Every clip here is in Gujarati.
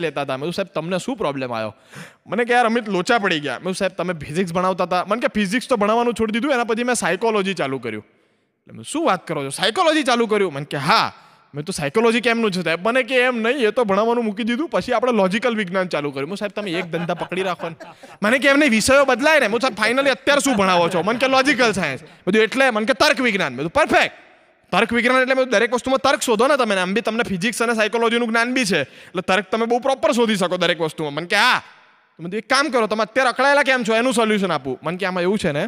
લેતા હતા મેં સાહેબ તમને શું પ્રોબ્લેમ આવ્યો મને કે યાર અમિત લોચા પડી ગયા મેં સાહેબ તમે ફિઝિક્સ ભણાવતા હતા મને કે ફિઝિક્સ તો ભણાવવાનું છોડી દીધું એના પછી મેં સાયકોલોજી ચાલુ કર્યું એટલે મેં શું વાત કરો છો સાયકોલોજી ચાલુ કર્યું મને કે હા મેં તો સાયકોલોજી કેમનું છે સાહેબ મને કે એમ નહીં એ તો ભણાવવાનું મૂકી દીધું પછી આપણે લોજિકલ વિજ્ઞાન ચાલુ કર્યું સાહેબ તમે એક ધંધા પકડી રાખો ને મને કે એમને વિષયો બદલાય ને હું સાહેબ ફાઇનલી અત્યારે શું ભણાવો છો મને કે લોજિકલ સાયન્સ બધું એટલે મને કે તર્ક વિજ્ઞાન બધું પરફેક્ટ તર્ક વિજ્ઞાન એટલે દરેક વસ્તુમાં તર્ક શોધો ને તમે આમ બી તમને ફિઝિક્સ અને સાયકોલોજીનું જ્ઞાન બી છે એટલે તર્ક તમે બહુ પ્રોપર શોધી શકો દરેક વસ્તુમાં મને કે આ મને એક કામ કરો તમે અત્યારે અકળાયેલા કેમ છો એનું સોલ્યુશન આપું મને કે આમાં એવું છે ને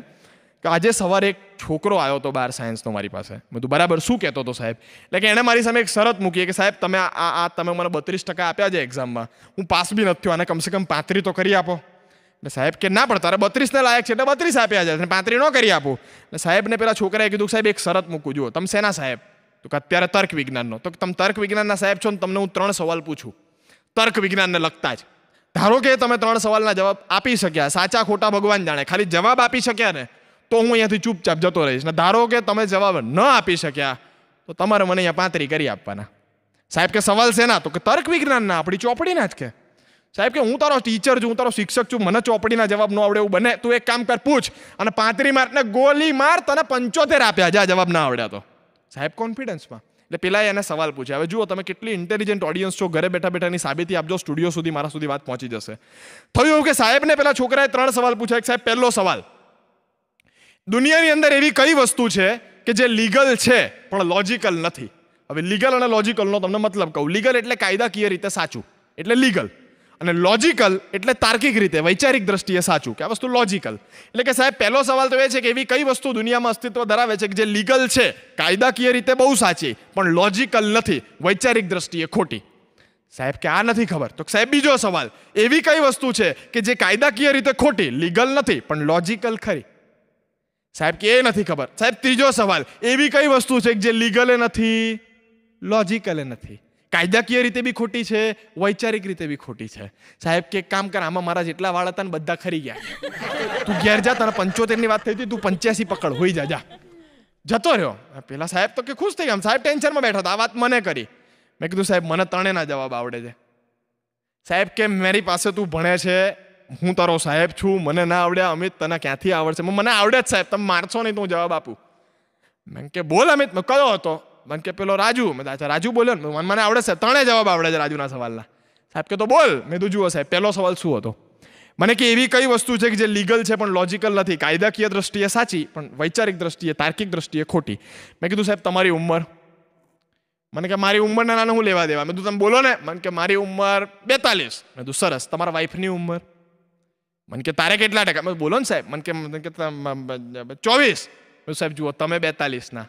કે આજે સવારે એક છોકરો આવ્યો હતો બાર સાયન્સનો મારી પાસે બધું બરાબર શું કહેતો હતો સાહેબ એટલે કે એણે મારી સામે એક શરત મૂકી કે સાહેબ તમે આ આ તમે મને બત્રીસ ટકા આપ્યા છે એક્ઝામમાં હું પાસ બી નથી થયો અને કમસે કમ પાંત્રી તો કરી આપો એટલે સાહેબ કે ના પણ તારે બત્રીસને લાયક છે એટલે બત્રીસ આપ્યા છે અને પાંત્રી ન કરી આપું એટલે સાહેબને પેલા છોકરાએ કીધું સાહેબ એક શરત મૂકું જુઓ તમે શેના સાહેબ તો કે અત્યારે તર્ક વિજ્ઞાનનો તો તમે તર્ક વિજ્ઞાનના સાહેબ છો ને તમને હું ત્રણ સવાલ પૂછું તર્ક વિજ્ઞાનને લગતા જ ધારો કે તમે ત્રણ સવાલના જવાબ આપી શક્યા સાચા ખોટા ભગવાન જાણે ખાલી જવાબ આપી શક્યા ને તો હું અહીંયાથી ચૂપચાપ જતો રહીશ ને ધારો કે તમે જવાબ ન આપી શક્યા તો તમારે મને અહીંયા પાંત્રી કરી આપવાના સાહેબ કે સવાલ છે ના તો કે તર્ક વિજ્ઞાનના આપણી ચોપડીના જ કે સાહેબ કે હું તારો ટીચર છું હું તારો શિક્ષક છું મને ચોપડીના જવાબ ન આવડે એવું બને તું એક કામ કર પૂછ અને પાંત્રી માર્કને ગોલી માર તને પંચોતેર આપ્યા જા જવાબ ના આવડ્યા તો સાહેબ કોન્ફિડન્સમાં એટલે પેલા એને સવાલ પૂછે હવે જુઓ તમે કેટલી ઇન્ટેલિજન્ટ ઓડિયન્સ છો ઘરે બેઠા બેઠાની સાબિતી આપજો સ્ટુડિયો સુધી મારા સુધી વાત પહોંચી જશે થયું એવું કે સાહેબને પેલા છોકરાએ ત્રણ સવાલ પૂછ્યા એક સાહેબ પહેલો સવાલ દુનિયાની અંદર એવી કઈ વસ્તુ છે કે જે લીગલ છે પણ લોજિકલ નથી હવે લીગલ અને લોજિકલનો તમને મતલબ કહું લીગલ એટલે કાયદાકીય રીતે સાચું એટલે લીગલ અને લોજિકલ એટલે તાર્કિક રીતે વૈચારિક દ્રષ્ટિએ સાચું કે આ વસ્તુ લોજિકલ એટલે કે સાહેબ પહેલો સવાલ તો એ છે કે એવી કઈ વસ્તુ દુનિયામાં અસ્તિત્વ ધરાવે છે કે જે લીગલ છે કાયદાકીય રીતે બહુ સાચી પણ લોજિકલ નથી વૈચારિક દ્રષ્ટિએ ખોટી સાહેબ કે આ નથી ખબર તો સાહેબ બીજો સવાલ એવી કઈ વસ્તુ છે કે જે કાયદાકીય રીતે ખોટી લીગલ નથી પણ લોજિકલ ખરી સાહેબ કે એ નથી ખબર સાહેબ ત્રીજો સવાલ એવી કઈ વસ્તુ છે કે જે લીગલે નથી લોજિકલે નથી કાયદાકીય રીતે બી ખોટી છે વૈચારિક રીતે બી ખોટી છે સાહેબ કે કામ કર આમાં મારા જેટલા વાળ હતા ને બધા ખરી ગયા તું ઘેર જા તને પંચોતેરની વાત થઈ હતી તું પંચ્યાસી પકડ હોઈ જા જતો રહ્યો પેલા સાહેબ તો કે ખુશ થઈ ગયા સાહેબ ટેન્શનમાં બેઠા હતા આ વાત મને કરી મેં કીધું સાહેબ મને ના જવાબ આવડે છે સાહેબ કે મારી પાસે તું ભણે છે હું તારો સાહેબ છું મને ના આવડ્યા અમિત તને ક્યાંથી આવડશે મને આવડે જ સાહેબ તમે મારશો નહીં તો હું જવાબ આપું મેં કે બોલ અમિત મેં કયો હતો મને કે પેલો રાજુ મેં અચ્છા રાજુ બોલ્યો ને મને આવડે છે ત્રણે જવાબ આવડે છે રાજુના સવાલના સાહેબ કે તો બોલ મેં તું જુઓ સાહેબ પહેલો સવાલ શું હતો મને કે એવી કઈ વસ્તુ છે કે જે લીગલ છે પણ લોજિકલ નથી કાયદાકીય દ્રષ્ટિએ સાચી પણ વૈચારિક દ્રષ્ટિએ તાર્કિક દ્રષ્ટિએ ખોટી મેં કીધું સાહેબ તમારી ઉંમર મને કે મારી ઉંમરને નાના હું લેવા દેવા મેં તું તમે બોલો ને મને કે મારી ઉંમર બેતાલીસ મેં તું સરસ તમારા વાઈફની ઉંમર મને કે તારે કેટલા ટકા મેં બોલો ને સાહેબ મને કે ચોવીસ સાહેબ જુઓ તમે બેતાલીસના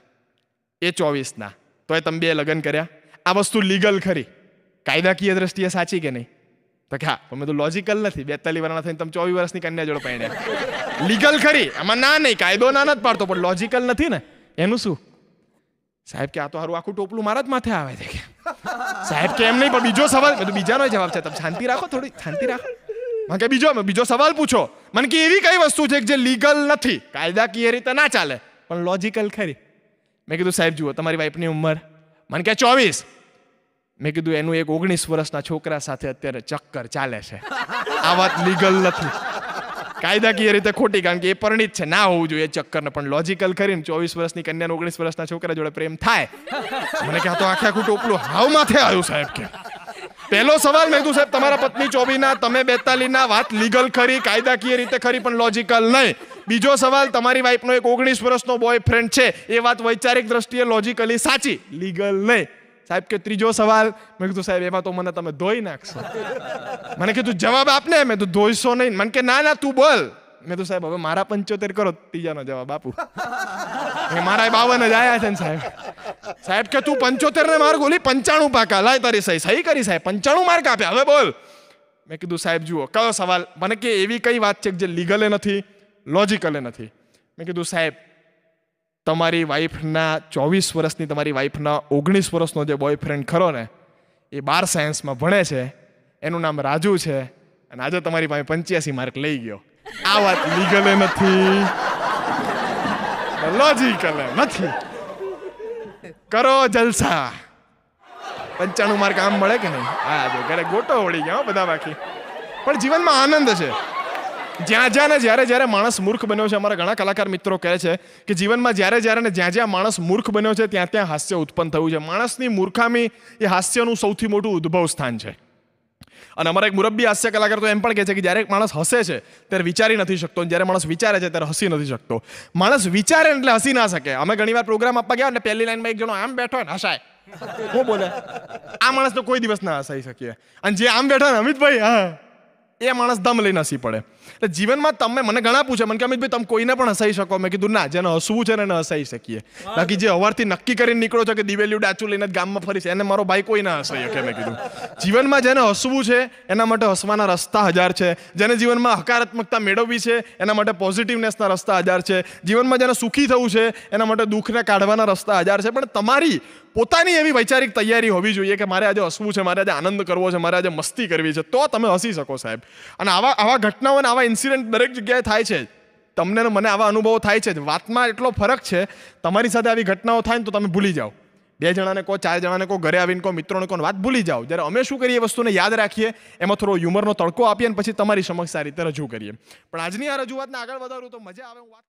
એ ચોવીસના તોય તમે બે લગ્ન કર્યા આ વસ્તુ લીગલ ખરી કાયદાકીય દ્રષ્ટિએ સાચી કે નહીં તો કે હા તમે તો લોજિકલ નથી બેતાલી વર્ષના થઈને તમે ચોવીસ વર્ષની કન્યા જોડે પહેણ્યા લીગલ ખરી આમાં ના નહીં કાયદો ના નથી પાડતો પણ લોજિકલ નથી ને એનું શું સાહેબ કે આ તો હારું આખું ટોપલું મારા જ માથે આવે છે કે સાહેબ કે એમ નહીં પણ બીજો સવાલ મેં તો બીજાનો જવાબ છે તમે શાંતિ રાખો થોડી શાંતિ રાખો મને કે બીજો બીજો સવાલ પૂછો મને કે એવી કઈ વસ્તુ છે કે જે લીગલ નથી કાયદાકીય રીતે ના ચાલે પણ લોજિકલ ખરી મેં કીધું સાહેબ જુઓ તમારી વાઈફની ઉંમર મને કહે ચોવીસ મેં કીધું એનું એક ઓગણીસ વર્ષના છોકરા સાથે અત્યારે ચક્કર ચાલે છે આ વાત લીગલ નથી કાયદાકીય રીતે ખોટી કારણ કે એ પરણિત છે ના હોવું જોઈએ ચક્કરને પણ લોજિકલ કરીને ચોવીસ વર્ષની કન્યાને ઓગણીસ વર્ષના છોકરા જોડે પ્રેમ થાય મને કહે તો આખા આખું ટોપલું હાવ માથે આવ્યું સાહેબ કે પહેલો સવાલ મેં કીધું સાહેબ તમારા પત્ની ચોવીના તમે બેતાલીના વાત લીગલ ખરી કાયદાકીય રીતે ખરી પણ લોજિકલ નહીં બીજો સવાલ તમારી વાઈફનો એક ઓગણીસ વર્ષનો બોયફ્રેન્ડ છે એ વાત વૈચારિક દ્રષ્ટિએ લોજિકલી સાચી લીગલ નહીં સાહેબ કે ત્રીજો સવાલ મેં કીધું સાહેબ એમાં તો મને તમે ધોઈ નાખશો મને કીધું જવાબ આપને મેં તું ધોઈશો નહીં મને કે ના ના તું બોલ મેં કીધું સાહેબ હવે મારા પંચોતેર કરો ત્રીજાનો જવાબ આપું મારા બાવન જ આયા છે ને સાહેબ સાહેબ કે તું પંચોતેર ને માર્ક ઓલી પંચાણું પાકા લાય તારી સહી સહી કરી સાહેબ પંચાણું માર્ક આપે હવે બોલ મેં કીધું સાહેબ જુઓ કયો સવાલ મને કે એવી કઈ વાત છે કે જે લીગલે નથી લોજિકલે નથી મેં કીધું સાહેબ તમારી વાઈફના ચોવીસ વર્ષની તમારી વાઈફના ઓગણીસ વર્ષનો જે બોયફ્રેન્ડ ખરો ને એ બાર સાયન્સમાં ભણે છે એનું નામ રાજુ છે અને આજે તમારી પાસે પંચ્યાસી માર્ક લઈ ગયો આ વાત લીગલે નથી લોજિકલે નથી કરો જલસા પંચાણું માર્ક આમ મળે કે નહીં હા ઘરે ગોટો વળી ગયા બધા બાકી પણ જીવનમાં આનંદ છે જ્યાં જ્યાં ને જ્યારે જ્યારે માણસ મૂર્ખ બન્યો છે અમારા ઘણા કલાકાર મિત્રો કહે છે કે જીવનમાં જ્યારે જ્યારે ને જ્યાં જ્યાં માણસ મૂર્ખ બન્યો છે ત્યાં ત્યાં હાસ્ય ઉત્પન્ન થયું છે માણસની મૂર્ખામી એ હાસ્યનું સૌથી મોટું ઉદ્ભવ સ્થાન છે અને અમારા એક મુરબ્બી હાસ્ય કલાકાર તો એમ પણ કહે છે કે જ્યારે એક માણસ હસે છે ત્યારે વિચારી નથી શકતો જ્યારે માણસ વિચારે છે ત્યારે હસી નથી શકતો માણસ વિચારે એટલે હસી ના શકે અમે ઘણીવાર પ્રોગ્રામ આપવા ગયા અને પહેલી લાઈનમાં એક જણો આમ બેઠો ને હસાય હું બોલે આ માણસ તો કોઈ દિવસ ના હસાઈ શકીએ અને જે આમ બેઠા ને અમિતભાઈ હા એ માણસ દમ લઈને હસી પડે એટલે જીવનમાં તમે મને ઘણા પૂછે મને કે અમિતભાઈ તમે કોઈને પણ હસાઈ શકો મેં કીધું ના જેને હસવું છે એને હસાઈ શકીએ બાકી જે અવારથી નક્કી કરીને નીકળો છો કે દિવેલ્યું ડાચું લઈને ગામમાં ફરીશ એને મારો ભાઈ કોઈ ના હસાઈ શકે મેં કીધું જીવનમાં જેને હસવું છે એના માટે હસવાના રસ્તા હજાર છે જેને જીવનમાં હકારાત્મકતા મેળવવી છે એના માટે પોઝિટિવનેસના રસ્તા હજાર છે જીવનમાં જેને સુખી થવું છે એના માટે દુઃખને કાઢવાના રસ્તા હજાર છે પણ તમારી પોતાની એવી વૈચારિક તૈયારી હોવી જોઈએ કે મારે આજે હસવું છે મારે આજે આનંદ કરવો છે મારે આજે મસ્તી કરવી છે તો તમે હસી શકો સાહેબ અને આવા આવા ઘટનાઓ અને આવા ઇન્સિડન્ટ દરેક જગ્યાએ થાય છે તમને મને આવા અનુભવો થાય છે જ વાતમાં એટલો ફરક છે તમારી સાથે આવી ઘટનાઓ થાય ને તો તમે ભૂલી જાઓ બે જણાને કહો ચાર જણાને કહો ઘરે આવીને કહો મિત્રોને કહો વાત ભૂલી જાઓ જ્યારે અમે શું કરીએ વસ્તુને યાદ રાખીએ એમાં થોડો હ્યુમરનો તડકો આપીએ અને પછી તમારી સમક્ષ આ રીતે રજૂ કરીએ પણ આજની આ રજૂઆતને આગળ વધારું તો મજા આવે હું વાત